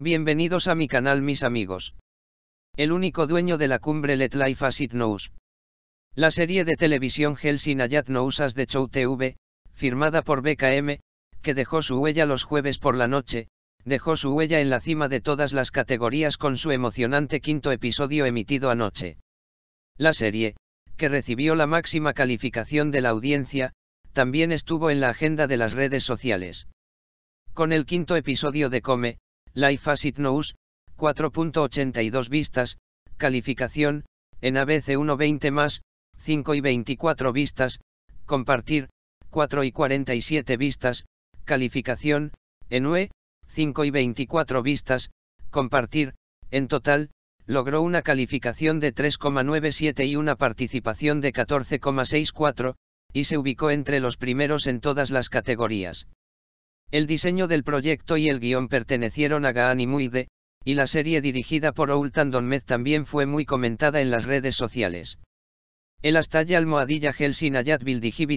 Bienvenidos a mi canal mis amigos. El único dueño de la cumbre Let Life As It Knows. La serie de televisión Helsin Ayat Nousas de Show TV, firmada por BKM, que dejó su huella los jueves por la noche, dejó su huella en la cima de todas las categorías con su emocionante quinto episodio emitido anoche. La serie, que recibió la máxima calificación de la audiencia, también estuvo en la agenda de las redes sociales. Con el quinto episodio de Come, Life as it knows, 4.82 vistas, calificación, en ABC 1.20 más, 5 y 24 vistas, compartir, 4 y 47 vistas, calificación, en UE, 5 y 24 vistas, compartir, en total, logró una calificación de 3,97 y una participación de 14,64, y se ubicó entre los primeros en todas las categorías. El diseño del proyecto y el guión pertenecieron a Gahani Muide, y la serie dirigida por Oultan Donmez también fue muy comentada en las redes sociales. El Astalla Almohadilla Helsin Ayat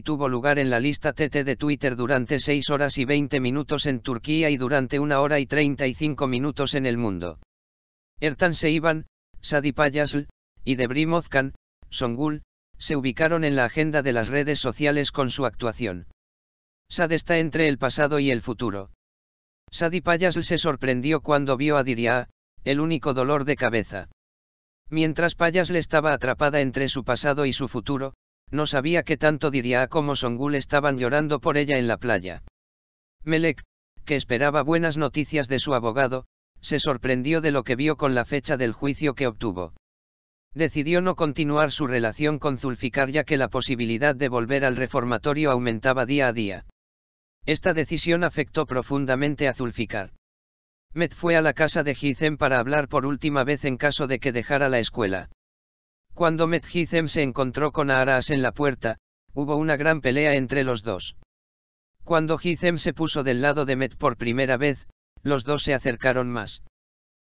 tuvo lugar en la lista TT de Twitter durante 6 horas y 20 minutos en Turquía y durante 1 hora y 35 minutos en el mundo. Ertan Seivan, Sadi Payasl, y Debrim Ozkan, Songul, se ubicaron en la agenda de las redes sociales con su actuación. Sad está entre el pasado y el futuro. Sadi Payas se sorprendió cuando vio a Diria, el único dolor de cabeza. Mientras Payas le estaba atrapada entre su pasado y su futuro, no sabía que tanto Diria como Songul estaban llorando por ella en la playa. Melek, que esperaba buenas noticias de su abogado, se sorprendió de lo que vio con la fecha del juicio que obtuvo. Decidió no continuar su relación con Zulficar ya que la posibilidad de volver al reformatorio aumentaba día a día. Esta decisión afectó profundamente a Zulficar. Met fue a la casa de Gizem para hablar por última vez en caso de que dejara la escuela. Cuando Met Gizem se encontró con Aras en la puerta, hubo una gran pelea entre los dos. Cuando Gizem se puso del lado de Met por primera vez, los dos se acercaron más.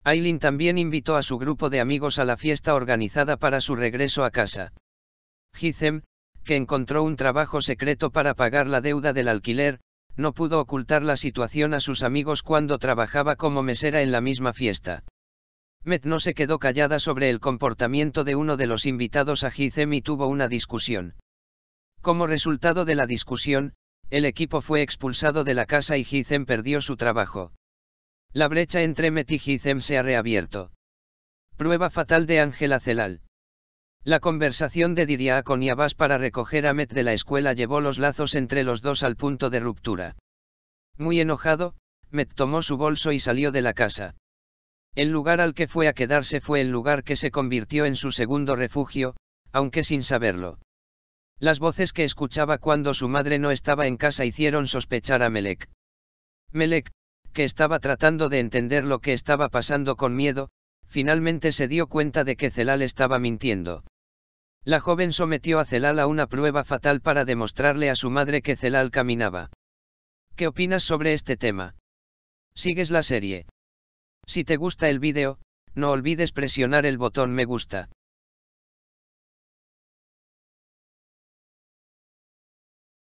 Aileen también invitó a su grupo de amigos a la fiesta organizada para su regreso a casa. Gizem, que encontró un trabajo secreto para pagar la deuda del alquiler, no pudo ocultar la situación a sus amigos cuando trabajaba como mesera en la misma fiesta. Met no se quedó callada sobre el comportamiento de uno de los invitados a Gizem y tuvo una discusión. Como resultado de la discusión, el equipo fue expulsado de la casa y Gizem perdió su trabajo. La brecha entre Met y Gizem se ha reabierto. Prueba fatal de Ángela Celal. La conversación de Diria con Yabas para recoger a Met de la escuela llevó los lazos entre los dos al punto de ruptura. Muy enojado, Met tomó su bolso y salió de la casa. El lugar al que fue a quedarse fue el lugar que se convirtió en su segundo refugio, aunque sin saberlo. Las voces que escuchaba cuando su madre no estaba en casa hicieron sospechar a Melek. Melek, que estaba tratando de entender lo que estaba pasando con miedo, finalmente se dio cuenta de que Celal estaba mintiendo. La joven sometió a Celal a una prueba fatal para demostrarle a su madre que Celal caminaba. ¿Qué opinas sobre este tema? ¿Sigues la serie? Si te gusta el vídeo, no olvides presionar el botón me gusta.